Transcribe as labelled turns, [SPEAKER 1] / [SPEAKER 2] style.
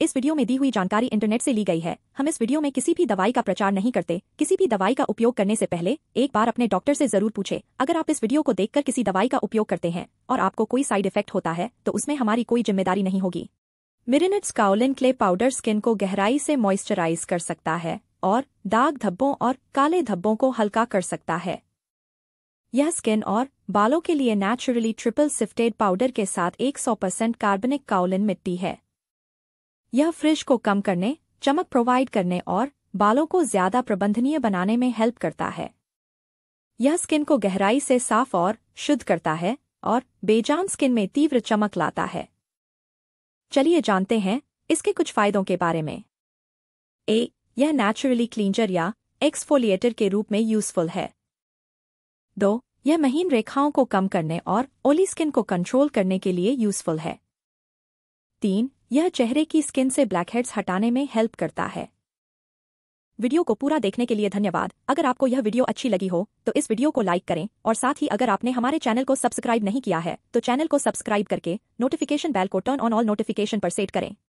[SPEAKER 1] इस वीडियो में दी हुई जानकारी इंटरनेट से ली गई है हम इस वीडियो में किसी भी दवाई का प्रचार नहीं करते किसी भी दवाई का उपयोग करने से पहले एक बार अपने डॉक्टर से जरूर पूछे अगर आप इस वीडियो को देखकर किसी दवाई का उपयोग करते हैं और आपको कोई साइड इफेक्ट होता है तो उसमें हमारी कोई जिम्मेदारी नहीं होगी मिरिनट्स काउलिन क्ले पाउडर स्किन को गहराई से मॉइस्चराइज कर सकता है और दाग धब्बों और काले धब्बों को हल्का कर सकता है यह स्किन और बालों के लिए नेचुरली ट्रिपल सिफ्टेड पाउडर के साथ 100 परसेंट कार्बनिक काउलिन मिट्टी है यह फ्रिज को कम करने चमक प्रोवाइड करने और बालों को ज्यादा प्रबंधनीय बनाने में हेल्प करता है यह स्किन को गहराई से साफ और शुद्ध करता है और बेजान स्किन में तीव्र चमक लाता है चलिए जानते हैं इसके कुछ फायदों के बारे में ए यह नेचुरली क्लींजर या एक्सफोलिएटर के रूप में यूजफुल है दो यह महीन रेखाओं को कम करने और ओली स्किन को कंट्रोल करने के लिए यूजफुल है तीन यह चेहरे की स्किन से ब्लैकहेड्स हटाने में हेल्प करता है वीडियो को पूरा देखने के लिए धन्यवाद अगर आपको यह वीडियो अच्छी लगी हो तो इस वीडियो को लाइक करें और साथ ही अगर आपने हमारे चैनल को सब्सक्राइब नहीं किया है तो चैनल को सब्सक्राइब करके नोटिफिकेशन बैल को टर्न ऑन ऑल नोटिफिकेशन पर सेट करें